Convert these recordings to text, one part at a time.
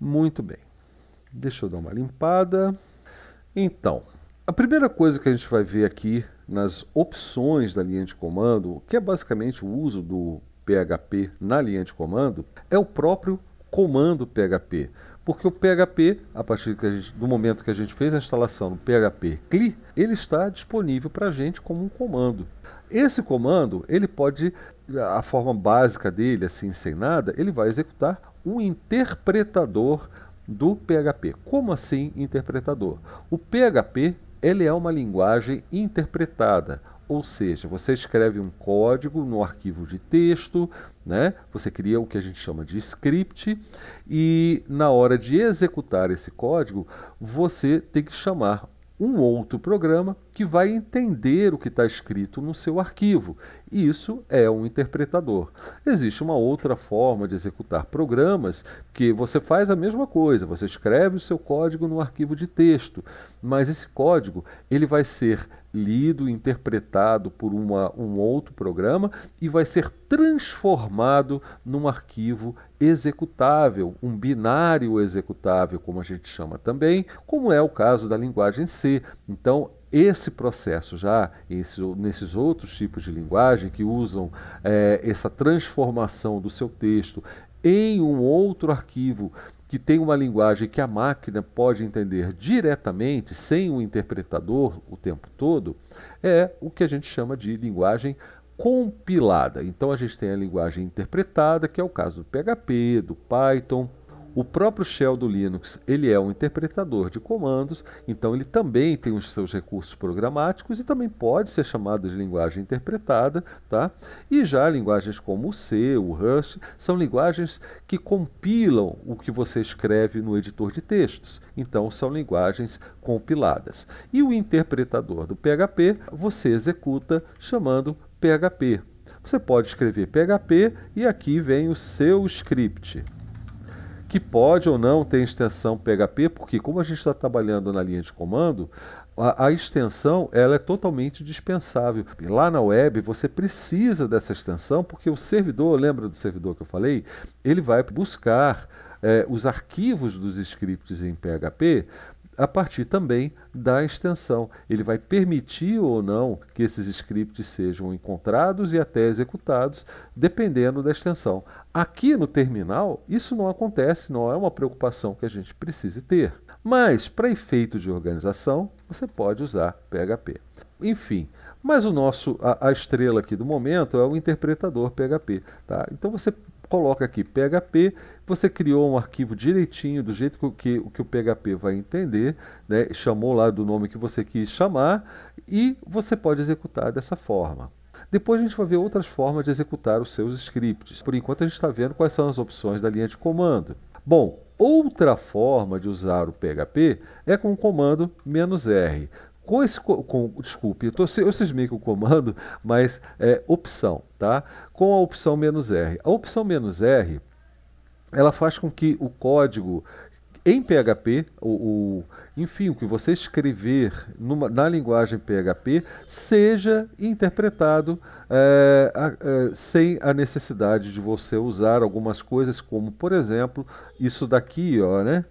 Muito bem. Deixa eu dar uma limpada. Então, a primeira coisa que a gente vai ver aqui nas opções da linha de comando, que é basicamente o uso do PHP na linha de comando, é o próprio comando PHP. Porque o PHP, a partir gente, do momento que a gente fez a instalação do PHP CLI, ele está disponível para a gente como um comando. Esse comando, ele pode, a forma básica dele, assim, sem nada, ele vai executar um interpretador do PHP. Como assim interpretador? O PHP ele é uma linguagem interpretada, ou seja, você escreve um código no arquivo de texto, né? Você cria o que a gente chama de script e na hora de executar esse código, você tem que chamar um outro programa que vai entender o que está escrito no seu arquivo. Isso é um interpretador. Existe uma outra forma de executar programas que você faz a mesma coisa, você escreve o seu código no arquivo de texto, mas esse código ele vai ser lido, interpretado por uma, um outro programa e vai ser transformado num arquivo executável, um binário executável, como a gente chama também, como é o caso da linguagem C. Então, esse processo já, esse, nesses outros tipos de linguagem que usam é, essa transformação do seu texto em um outro arquivo que tem uma linguagem que a máquina pode entender diretamente, sem o interpretador o tempo todo, é o que a gente chama de linguagem compilada. Então a gente tem a linguagem interpretada, que é o caso do PHP, do Python, o próprio shell do Linux, ele é um interpretador de comandos, então ele também tem os seus recursos programáticos e também pode ser chamado de linguagem interpretada, tá? E já linguagens como o C, o Rust, são linguagens que compilam o que você escreve no editor de textos. Então são linguagens compiladas. E o interpretador do PHP, você executa chamando PHP. Você pode escrever PHP e aqui vem o seu script que pode ou não ter extensão PHP, porque como a gente está trabalhando na linha de comando, a, a, extensão ela é totalmente dispensável. E lá na web você precisa dessa extensão, porque o servidor, lembra do servidor que eu falei? Ele vai buscar é, os arquivos dos scripts em PHP a partir também da extensão. Ele vai permitir ou não que esses scripts sejam encontrados e até executados, dependendo da extensão. Aqui no terminal, isso não acontece, não é uma preocupação que a gente precise ter. Mas, para efeito de organização, você pode usar PHP. Enfim, mas o nosso, a, a estrela aqui do momento é o interpretador PHP. Tá? Então você coloca aqui PHP, você criou um arquivo direitinho, do jeito que, que, que o PHP vai entender, né? chamou lá do nome que você quis chamar, e você pode executar dessa forma. Depois a gente vai ver outras formas de executar os seus scripts. Por enquanto a gente está vendo quais são as opções da linha de comando. Bom, outra forma de usar o PHP é com o comando "-r" com esse com, desculpe, eu, tô, eu cismei com o comando, mas é opção, tá? Com a opção menos "-r". A opção menos "-r", ela faz com que o código em PHP, o, o enfim, o que você escrever numa, na linguagem PHP seja interpretado é, a, a, é, sem a necessidade de você usar algumas coisas, como por exemplo, isso daqui, ó, né?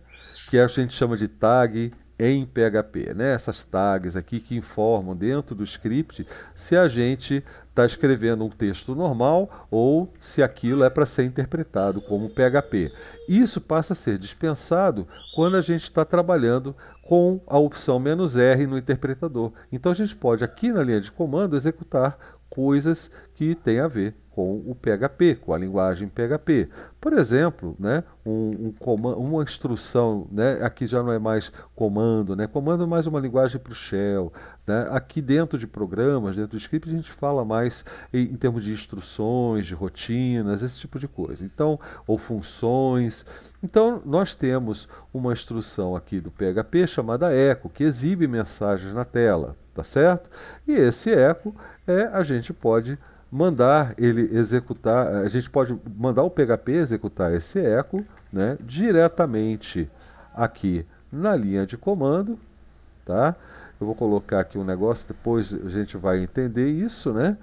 Que a gente chama de tag, em PHP, né? essas tags aqui que informam dentro do script se a gente está escrevendo um texto normal ou se aquilo é para ser interpretado como PHP. Isso passa a ser dispensado quando a gente está trabalhando com a opção "-r", no interpretador. Então a gente pode aqui na linha de comando executar coisas que têm a ver com o PHP, com a linguagem PHP. Por exemplo, né, um, um uma instrução, né, aqui já não é mais comando, né, comando é mais uma linguagem para o shell. Né? Aqui dentro de programas, dentro do script, a gente fala mais em, em termos de instruções, de rotinas, esse tipo de coisa. Então, ou funções. Então, nós temos uma instrução aqui do PHP chamada echo, que exibe mensagens na tela, tá certo? E esse echo é, a gente pode mandar ele executar, a gente pode mandar o PHP executar esse echo né, diretamente aqui na linha de comando, tá? Eu vou colocar aqui um negócio, depois a gente vai entender isso, né?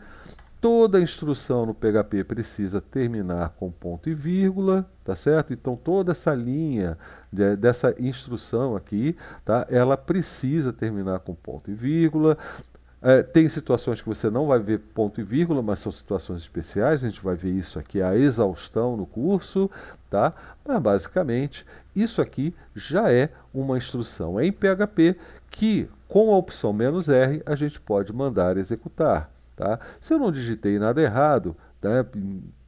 Toda instrução no PHP precisa terminar com ponto e vírgula, tá certo? Então toda essa linha de, dessa instrução aqui, tá? Ela precisa terminar com ponto e vírgula. É, tem situações que você não vai ver ponto e vírgula, mas são situações especiais, a gente vai ver isso aqui a exaustão no curso, tá? Mas basicamente, isso aqui já é uma instrução em PHP que com a opção "-r", a gente pode mandar executar, tá? Se eu não digitei nada errado, né,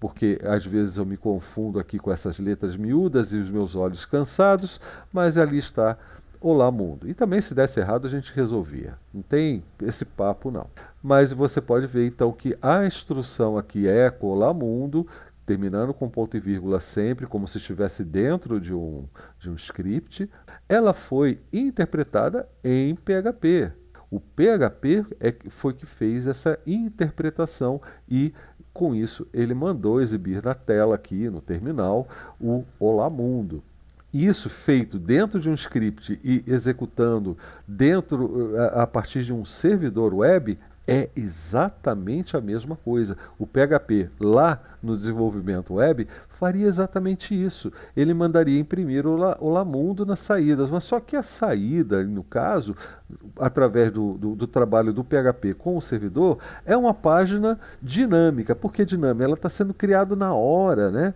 porque às vezes eu me confundo aqui com essas letras miúdas e os meus olhos cansados, mas ali está Olá Mundo. E também se desse errado a gente resolvia. Não tem esse papo não. Mas você pode ver então que a instrução aqui é Olá Mundo, terminando com ponto e vírgula sempre, como se estivesse dentro de um, de um script, ela foi interpretada em PHP. O PHP é, foi que fez essa interpretação e, com isso, ele mandou exibir na tela aqui, no terminal, o Olá Mundo isso feito dentro de um script e executando dentro eh, a, partir de um servidor web é exatamente a mesma coisa. O PHP lá no desenvolvimento web faria exatamente isso. Ele mandaria imprimir o, la, o Lamundo nas saídas, mas só que a saída, no caso, através do, do, do, trabalho do PHP com o servidor, é uma página dinâmica. Por que dinâmica? Ela está sendo criada na hora, né?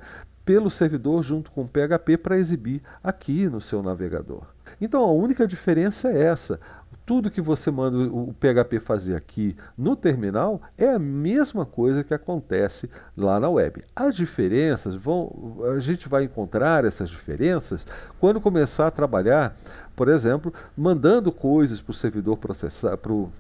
pelo servidor junto com o PHP para exibir aqui no seu navegador. Então a única diferença é essa. Tudo que você manda o PHP fazer aqui no terminal é a mesma coisa que acontece lá na web. As diferenças vão, a gente vai encontrar essas diferenças quando começar a trabalhar, por exemplo, mandando coisas para o servidor processar, para o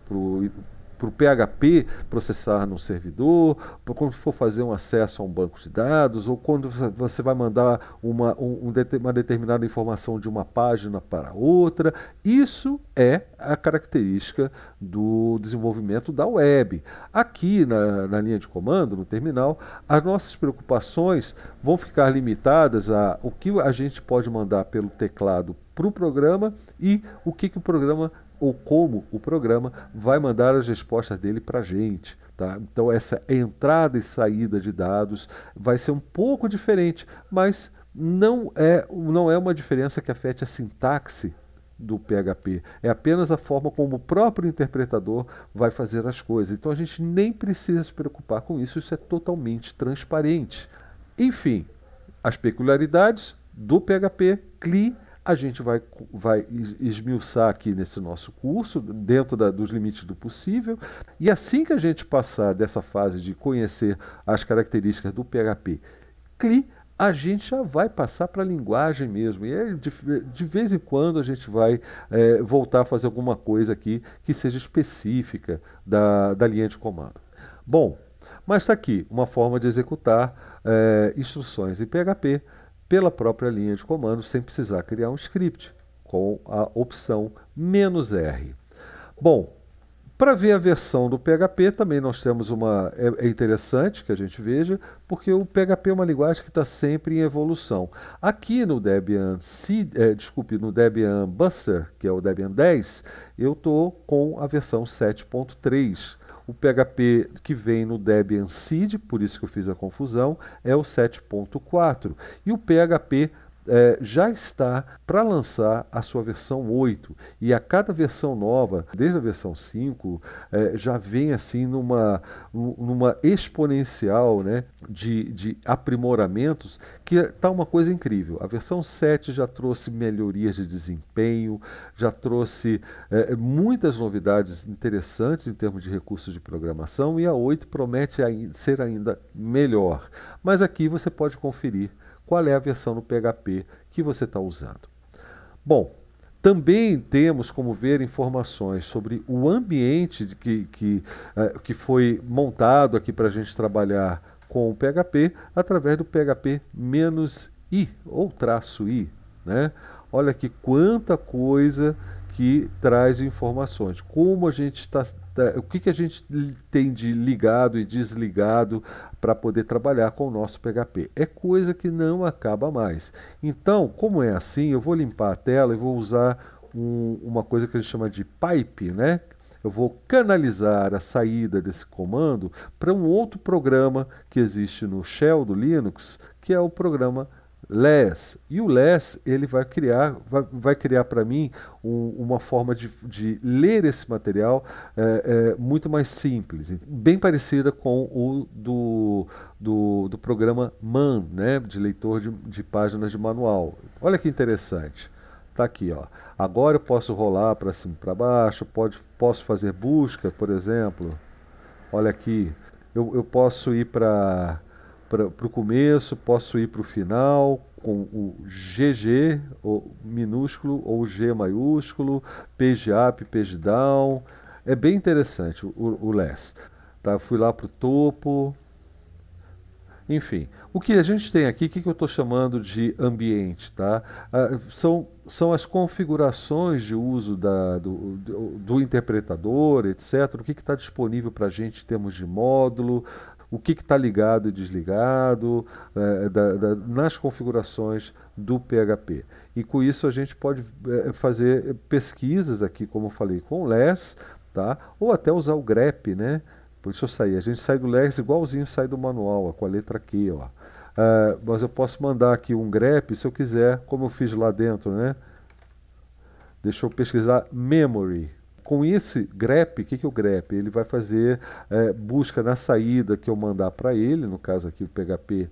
para o PHP processar no servidor, quando for fazer um acesso a um banco de dados, ou quando você vai mandar uma, um, uma determinada informação de uma página para outra. Isso é a característica do desenvolvimento da web. Aqui na, na linha de comando, no terminal, as nossas preocupações vão ficar limitadas a o que a gente pode mandar pelo teclado para o programa e o que, que o programa ou como o programa vai mandar as respostas dele para a gente. Tá? Então, essa entrada e saída de dados vai ser um pouco diferente, mas não é, não é uma diferença que afete a sintaxe do PHP. É apenas a forma como o próprio interpretador vai fazer as coisas. Então a gente nem precisa se preocupar com isso, isso é totalmente transparente. Enfim, as peculiaridades do PHP CLI a gente vai, vai esmiuçar aqui nesse nosso curso, dentro da, dos limites do possível. E assim que a gente passar dessa fase de conhecer as características do PHP CLI, a gente já vai passar para a linguagem mesmo. E é de, de, vez em quando a gente vai é, voltar a fazer alguma coisa aqui que seja específica da, da linha de comando. Bom, mas está aqui uma forma de executar é, instruções em PHP pela própria linha de comando sem precisar criar um script, com a opção "-r". Bom, para ver a versão do PHP, também nós temos uma. É, é, interessante que a gente veja, porque o PHP é uma linguagem que está sempre em evolução. Aqui no Debian, é, desculpe, no Debian Buster, que é o Debian 10, eu estou com a versão 7.3. O PHP que vem no Debian Seed, por isso que eu fiz a confusão, é o 7.4. E o PHP é, já está para lançar a sua versão 8. E a cada versão nova, desde a versão 5, é, já vem assim numa, numa exponencial né, de, de aprimoramentos que está uma coisa incrível. A versão 7 já trouxe melhorias de desempenho, já trouxe é, muitas novidades interessantes em termos de recursos de programação e a 8 promete ser ainda melhor. Mas aqui você pode conferir qual é a versão no PHP que você está usando. Bom, também temos como ver informações sobre o ambiente que, que, eh, que foi montado aqui para a gente trabalhar com o PHP através do PHP-i ou traço i. Né? Olha que quanta coisa que traz informações. Como a gente está Tá, o que, que a gente tem de ligado e desligado para poder trabalhar com o nosso PHP. É coisa que não acaba mais. Então, como é assim, eu vou limpar a tela e vou usar um, uma coisa que a gente chama de pipe, né? Eu vou canalizar a saída desse comando para um outro programa que existe no shell do Linux, que é o programa less. E o less ele vai criar, vai, vai criar para mim um, uma forma de, de, ler esse material é, é, muito mais simples, bem parecida com o do, do, do programa MAN, né, de leitor de, de páginas de manual. Olha que interessante. Está aqui, ó. Agora eu posso rolar para cima e para baixo, pode, posso fazer busca, por exemplo. Olha aqui. Eu, eu posso ir para para o começo, posso ir para o final com o GG ou, minúsculo ou G maiúsculo, page up, page down. É bem interessante o, o less. Tá? Fui lá para o topo. Enfim, o que a gente tem aqui, o que, que eu estou chamando de ambiente, tá? Ah, são, são as configurações de uso da, do, do, do interpretador, etc. O que está disponível para a gente em termos de módulo, o que está ligado e desligado é, da, da, nas configurações do PHP. E com isso a gente pode é, fazer pesquisas aqui, como eu falei, com o LESS, tá? ou até usar o grep, né? Por isso eu saí. A gente sai do LESS igualzinho sai do manual, ó, com a letra Q. Ó. Uh, mas eu posso mandar aqui um grep se eu quiser, como eu fiz lá dentro, né? Deixa eu pesquisar memory. Com esse grep, o que, que é o grep? Ele vai fazer é, busca na saída que eu mandar para ele, no caso aqui o PHP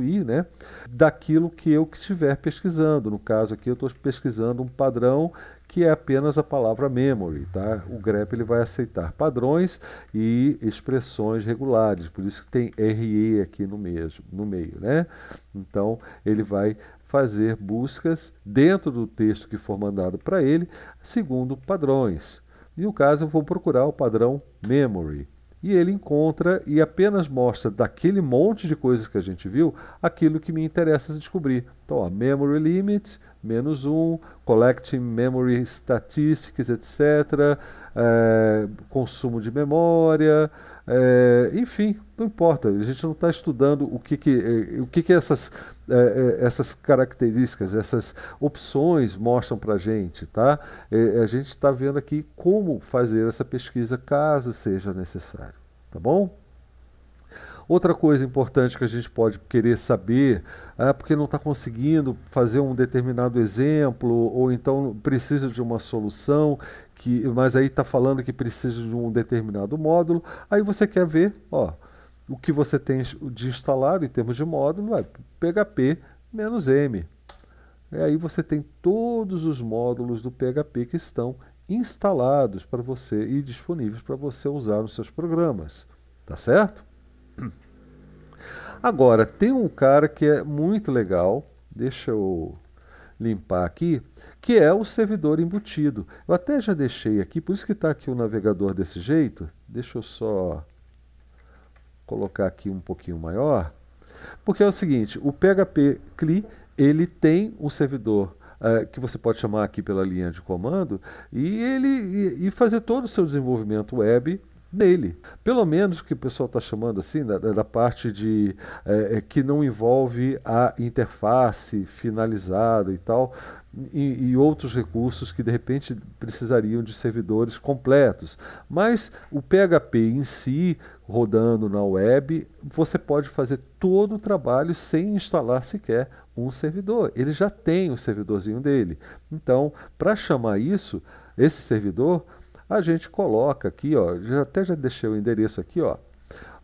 i, né, daquilo que eu estiver pesquisando. No caso aqui eu estou pesquisando um padrão que é apenas a palavra memory, tá? O grep ele vai aceitar padrões e expressões regulares, por isso que tem RE aqui no mesmo, no meio, né? Então ele vai fazer buscas dentro do texto que for mandado para ele, segundo padrões. E no caso, eu vou procurar o padrão memory. E ele encontra e apenas mostra daquele monte de coisas que a gente viu aquilo que me interessa descobrir. Então, ó, memory limit, menos 1, um, collecting memory statistics, etc., é, eh, consumo de memória, é, enfim, não importa, a gente não está estudando o que, que, é, o que, que essas, é, é, essas características, essas opções mostram para a gente. Tá? É, a gente está vendo aqui como fazer essa pesquisa caso seja necessário. Tá bom? Outra coisa importante que a gente pode querer saber é porque não está conseguindo fazer um determinado exemplo, ou então precisa de uma solução, que, mas aí está falando que precisa de um determinado módulo. Aí você quer ver ó, o que você tem de instalado em termos de módulo, é PHP menos M. E aí você tem todos os módulos do PHP que estão instalados para você e disponíveis para você usar nos seus programas. Tá certo? Agora, tem um cara que é muito legal, deixa eu limpar aqui, que é o servidor embutido. Eu até já deixei aqui, por isso que está aqui o navegador desse jeito. Deixa eu só colocar aqui um pouquinho maior. Porque é o seguinte, o PHP CLI, ele tem um servidor uh, que você pode chamar aqui pela linha de comando e ele e, e fazer todo o seu desenvolvimento web nele. Pelo menos o que o pessoal está chamando assim, da, da parte de é, é, que não envolve a interface finalizada e tal, e, e, outros recursos que de repente precisariam de servidores completos. Mas o PHP em si, rodando na web, você pode fazer todo o trabalho sem instalar sequer um servidor. Ele já tem o servidorzinho dele. Então, para chamar isso, esse servidor a gente coloca aqui, ó, já, até já deixei o endereço aqui, ó.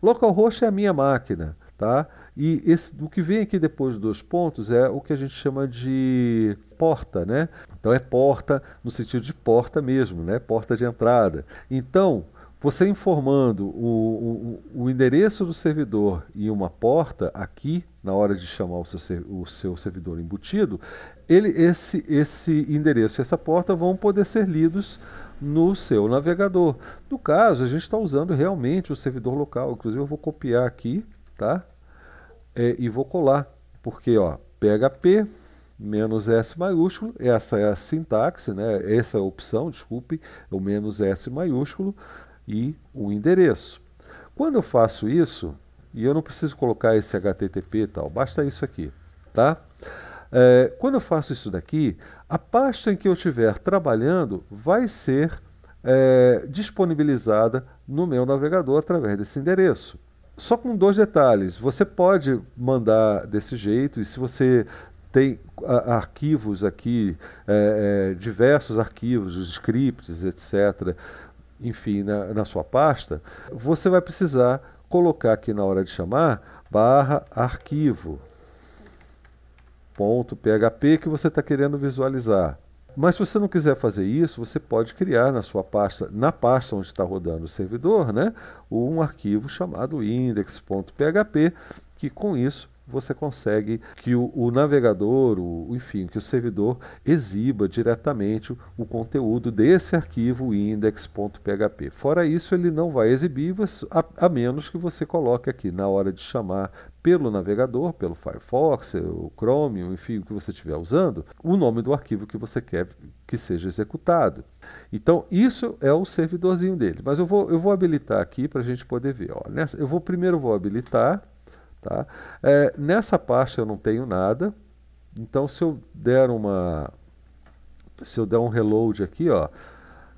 Localhost é a minha máquina, tá? E esse, o que vem aqui depois dos pontos é o que a gente chama de porta, né? Então é porta no sentido de porta mesmo, né? Porta de entrada. Então, você informando o, o, o endereço do servidor e uma porta aqui, na hora de chamar o seu, o seu servidor embutido, ele, esse, esse endereço e essa porta vão poder ser lidos no seu navegador. No caso, a gente está usando realmente o servidor local. Inclusive, eu vou copiar aqui, tá? É, e vou colar, porque ó, PHP menos S maiúsculo, essa é a sintaxe, né? Essa é a opção, desculpe, é o menos S maiúsculo e o endereço. Quando eu faço isso, e eu não preciso colocar esse HTTP e tal, basta isso aqui, tá? É, quando eu faço isso daqui, a pasta em que eu estiver trabalhando vai ser é, disponibilizada no meu navegador através desse endereço. Só com dois detalhes: você pode mandar desse jeito, e se você tem ah, arquivos aqui, é, é, diversos arquivos, os scripts, etc., enfim, na, na sua pasta, você vai precisar colocar aqui na hora de chamar barra arquivo. .php que você está querendo visualizar. Mas se você não quiser fazer isso, você pode criar na sua pasta, na pasta onde está rodando o servidor, né, um arquivo chamado index.php, que com isso você consegue que o, o navegador, o, enfim, que o servidor exiba diretamente o, o conteúdo desse arquivo index.php. Fora isso, ele não vai exibir, a, a menos que você coloque aqui na hora de chamar pelo navegador, pelo Firefox, eh, o Chrome, enfim, o que você estiver usando, o nome do arquivo que você quer que seja executado. Então, isso é o servidorzinho dele. Mas eu vou, eu vou habilitar aqui para a gente poder ver. Ó, nessa, eu vou primeiro vou habilitar Tá? É, nessa parte eu não tenho nada, então se eu der uma, se eu der um reload aqui, ó,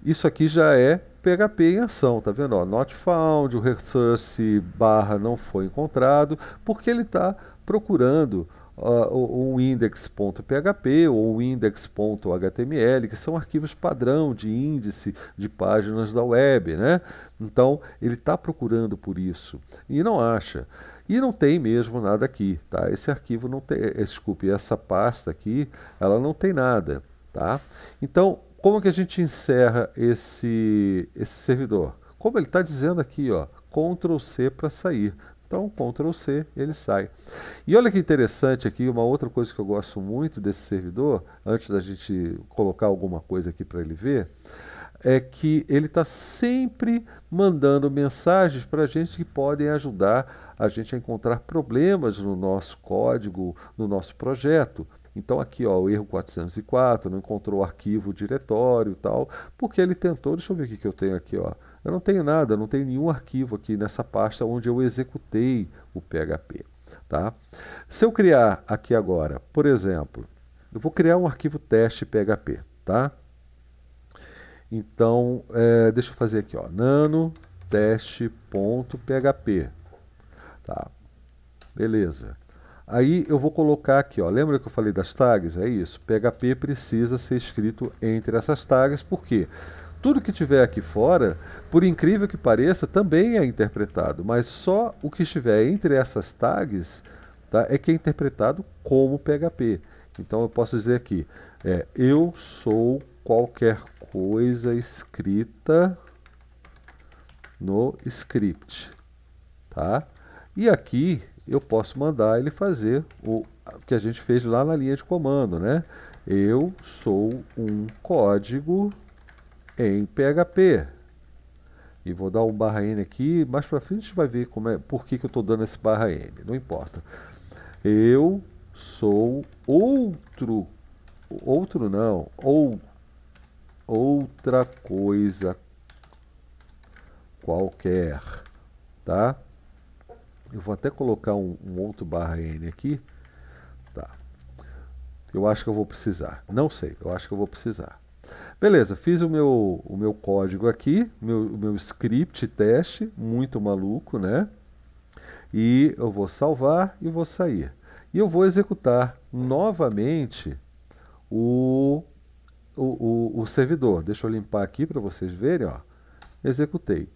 isso aqui já é PHP em ação, tá vendo? Ó, not found, o resource barra não foi encontrado, porque ele está procurando uh, o, index.php ou index.html, que são arquivos padrão de índice de páginas da web, né? Então ele está procurando por isso e não acha. E não tem mesmo nada aqui, tá? Esse arquivo não tem, eh, desculpe, essa pasta aqui, ela não tem nada, tá? Então, como que a gente encerra esse, esse servidor? Como ele está dizendo aqui, ó, Ctrl C para sair. Então, Ctrl C, ele sai. E olha que interessante aqui, uma outra coisa que eu gosto muito desse servidor, antes da gente colocar alguma coisa aqui para ele ver, é que ele está sempre mandando mensagens para a gente que podem ajudar a gente a encontrar problemas no nosso código, no nosso projeto. Então aqui, ó, o erro 404, não encontrou o arquivo, o diretório e tal, porque ele tentou, deixa eu ver o que, que eu tenho aqui, ó. Eu não tenho nada, não tenho nenhum arquivo aqui nessa pasta onde eu executei o PHP, tá? Se eu criar aqui agora, por exemplo, eu vou criar um arquivo teste PHP, tá? Então, é, deixa eu fazer aqui, ó, nano teste.php. Tá. Beleza. Aí eu vou colocar aqui, ó. Lembra que eu falei das tags? É isso. PHP precisa ser escrito entre essas tags, por quê tudo que tiver aqui fora, por incrível que pareça, também é interpretado, mas só o que estiver entre essas tags tá, é que é interpretado como PHP. Então eu posso dizer aqui, é, eu sou qualquer coisa escrita no script, tá? E aqui eu posso mandar ele fazer o que a gente fez lá na linha de comando, né? Eu sou um código em PHP. E vou dar um barra N aqui, mais para frente a gente vai ver como é, por que, que eu estou dando esse barra N, não importa. Eu sou outro, outro não, ou outra coisa qualquer, tá? Eu vou até colocar um, um outro barra N aqui. Tá. Eu acho que eu vou precisar. Não sei, eu acho que eu vou precisar. Beleza, fiz o meu, o meu código aqui, meu, o meu script teste, muito maluco, né? E eu vou salvar e vou sair. E eu vou executar novamente o, o, o, o servidor. Deixa eu limpar aqui para vocês verem, ó. Executei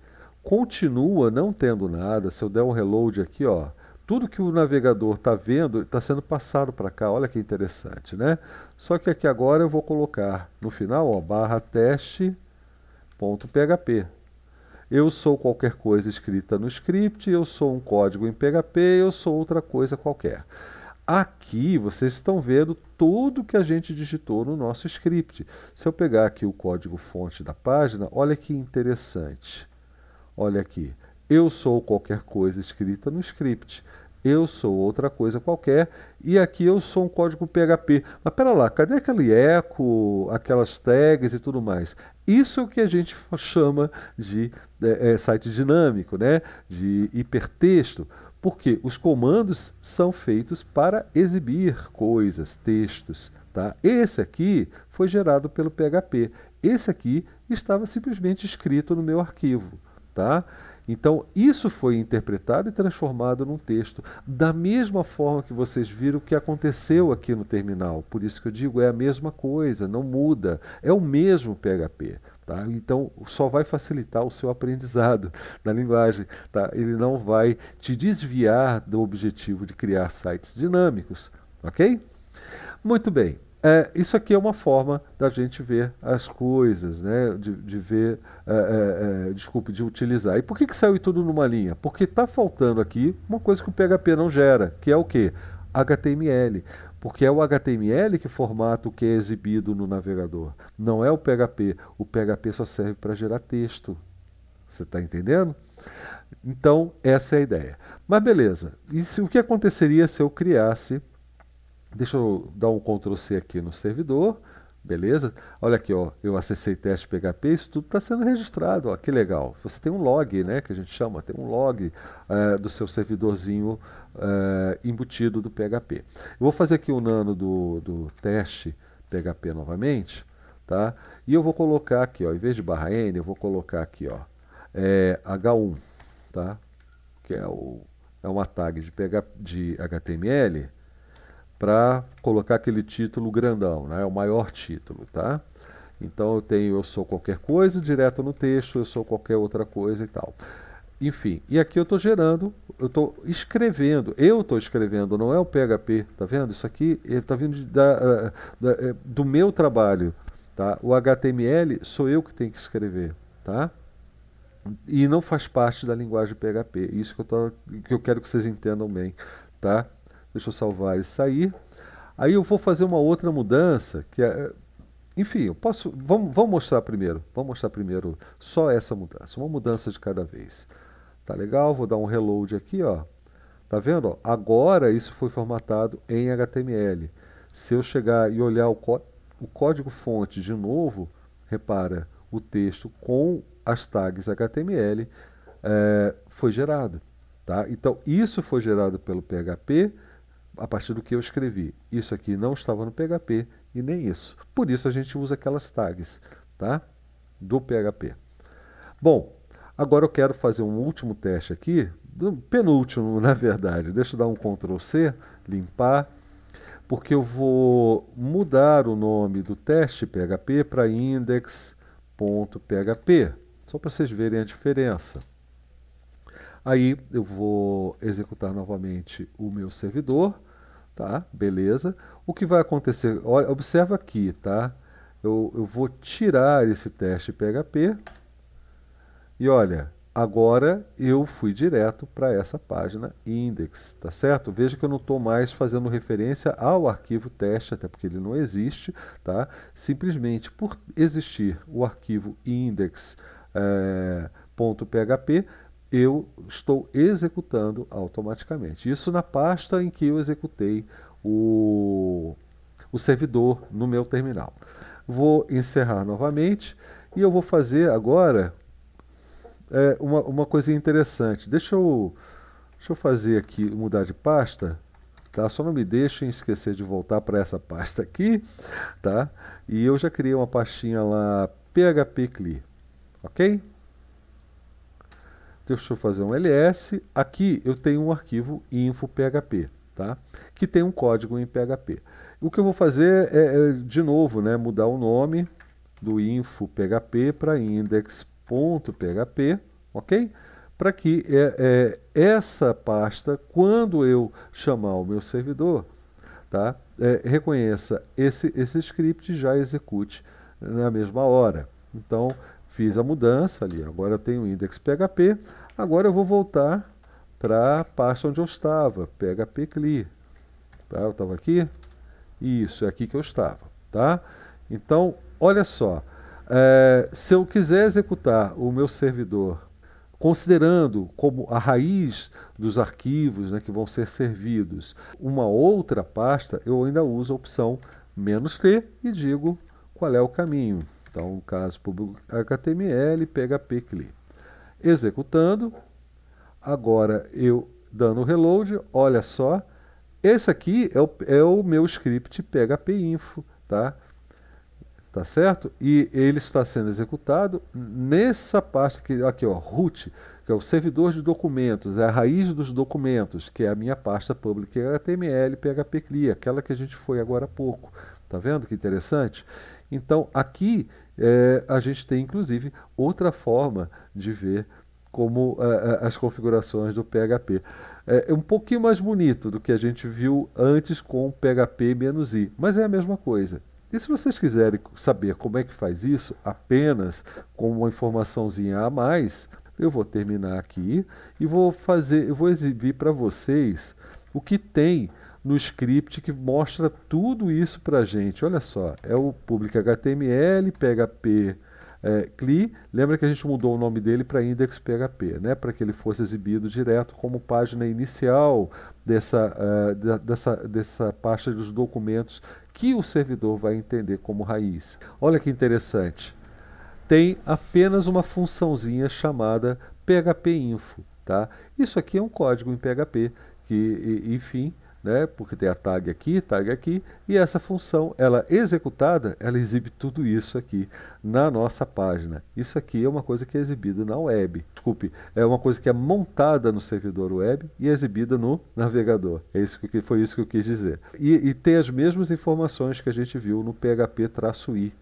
continua não tendo nada. Se eu der um reload aqui, ó, tudo que o navegador está vendo está sendo passado para cá. Olha que interessante, né? Só que aqui agora eu vou colocar no final, ó, barra teste.php. Eu sou qualquer coisa escrita no script, eu sou um código em PHP, eu sou outra coisa qualquer. Aqui vocês estão vendo tudo que a gente digitou no nosso script. Se eu pegar aqui o código fonte da página, olha que interessante. Olha aqui, eu sou qualquer coisa escrita no script. Eu sou outra coisa qualquer e aqui eu sou um código PHP. Mas pera lá, cadê aquele eco, aquelas tags e tudo mais? Isso é o que a gente chama de é, é, site dinâmico, né? de hipertexto, porque os comandos são feitos para exibir coisas, textos. Tá? Esse aqui foi gerado pelo PHP. Esse aqui estava simplesmente escrito no meu arquivo. Tá? Então, isso foi interpretado e transformado num texto, da mesma forma que vocês viram que aconteceu aqui no terminal. Por isso que eu digo, é a mesma coisa, não muda, é o mesmo PHP. Tá? Então, só vai facilitar o seu aprendizado na linguagem. Tá? Ele não vai te desviar do objetivo de criar sites dinâmicos. Ok? Muito bem. É, isso aqui é uma forma da gente ver as coisas, né? de, de ver, é, é, é desculpe, de utilizar. E por que, que saiu tudo numa linha? Porque está faltando aqui uma coisa que o PHP não gera, que é o quê? HTML. Porque é o HTML que formata o que é exibido no navegador, não é o PHP. O PHP só serve para gerar texto. Você está entendendo? Então, essa é a ideia. Mas beleza, e se, o que aconteceria se eu criasse Deixa eu dar um Ctrl C aqui no servidor. Beleza? Olha aqui, ó, eu acessei teste PHP, isso tudo está sendo registrado, ó, que legal. Você tem um log, né, que a gente chama, tem um log eh, do seu servidorzinho eh, embutido do PHP. Eu vou fazer aqui o um nano do, do teste PHP novamente, tá? E eu vou colocar aqui, ó, em vez de barra N, eu vou colocar aqui, ó, é, eh, H1, tá? Que é, o, é uma tag de, PH, de HTML, para colocar aquele título grandão, né? É o maior título, tá? Então eu tenho eu sou qualquer coisa direto no texto, eu sou qualquer outra coisa e tal. Enfim, e aqui eu estou gerando, eu estou escrevendo, eu estou escrevendo, não é o PHP, tá vendo? Isso aqui está vindo de, da, ah, da, eh, do meu trabalho, tá? O HTML sou eu que tenho que escrever, tá? E não faz parte da linguagem PHP, isso que eu, tô, que eu quero que vocês entendam bem, tá? Deixa eu salvar e sair. Aí eu vou fazer uma outra mudança, que é, enfim, eu posso. Vamos, vamos mostrar primeiro. Vamos mostrar primeiro só essa mudança. Uma mudança de cada vez. Tá legal? Vou dar um reload aqui, ó. Tá vendo? Ó, agora isso foi formatado em HTML. Se eu chegar e olhar o, o código fonte de novo, repara, o texto com as tags HTML é, eh, foi gerado. Tá? Então, isso foi gerado pelo PHP a partir do que eu escrevi. Isso aqui não estava no PHP e nem isso. Por isso a gente usa aquelas tags tá? do PHP. Bom, agora eu quero fazer um último teste aqui, penúltimo na verdade. Deixa eu dar um Ctrl C, limpar, porque eu vou mudar o nome do teste PHP para index.php, só para vocês verem a diferença. Aí eu vou executar novamente o meu servidor, tá? Beleza. O que vai acontecer? Olha, observa aqui, tá? Eu, eu vou tirar esse teste PHP e olha, agora eu fui direto para essa página index, tá certo? Veja que eu não estou mais fazendo referência ao arquivo teste, até porque ele não existe, tá? Simplesmente por existir o arquivo index.php, eh, é, eu estou executando automaticamente. Isso na pasta em que eu executei o, o servidor no meu terminal. Vou encerrar novamente e eu vou fazer agora é, uma, uma coisa interessante. Deixa eu, deixa eu fazer aqui, mudar de pasta. Tá? Só não me deixem esquecer de voltar para essa pasta aqui. Tá? E eu já criei uma pastinha lá PHP Cli. Ok? deixa eu fazer um ls, aqui eu tenho um arquivo info.php, tá? que tem um código em PHP. O que eu vou fazer é, é de novo, né, mudar o nome do info.php para index.php, ok? Para que é, é, essa pasta, quando eu chamar o meu servidor, tá? É, reconheça esse, esse script e já execute na mesma hora. Então, Fiz a mudança ali, agora eu tenho o index PHP, agora eu vou voltar para a pasta onde eu estava, PHP CLI. Tá? Eu estava aqui? Isso, é aqui que eu estava. Tá? Então, olha só, é, se eu quiser executar o meu servidor considerando como a raiz dos arquivos né, que vão ser servidos uma outra pasta, eu ainda uso a opção "-t" e digo qual é o caminho. Então, o caso HTML, PHP, CLI. Executando, agora eu dando reload, olha só, esse aqui é o, é o meu script PHP Info, tá? Tá certo? E ele está sendo executado nessa parte aqui, aqui ó, root, que é o servidor de documentos, é a raiz dos documentos, que é a minha pasta public HTML, PHP CLI, aquela que a gente foi agora há pouco. Tá vendo que interessante? Então, aqui é, a gente tem, inclusive, outra forma de ver como eh, eh, as configurações do PHP. É, é, um pouquinho mais bonito do que a gente viu antes com PHP-i, mas é a mesma coisa. E se vocês quiserem saber como é que faz isso, apenas com uma informaçãozinha a mais, eu vou terminar aqui e vou fazer, eu vou exibir para vocês o que tem no script que mostra tudo isso para gente. Olha só, é o public HTML, PHP é, CLI. Lembra que a gente mudou o nome dele para index.php, né? para que ele fosse exibido direto como página inicial dessa, uh, dessa, dessa pasta dos documentos que o servidor vai entender como raiz. Olha que interessante. Tem apenas uma funçãozinha chamada PHP Info. Tá? Isso aqui é um código em PHP que, enfim, né? porque tem a tag aqui, tag aqui, e essa função, ela executada, ela exibe tudo isso aqui na nossa página. Isso aqui é uma coisa que é exibida na web, desculpe, é uma coisa que é montada no servidor web e exibida no navegador. É isso que foi isso que eu quis dizer. E, e tem as mesmas informações que a gente viu no PHP-i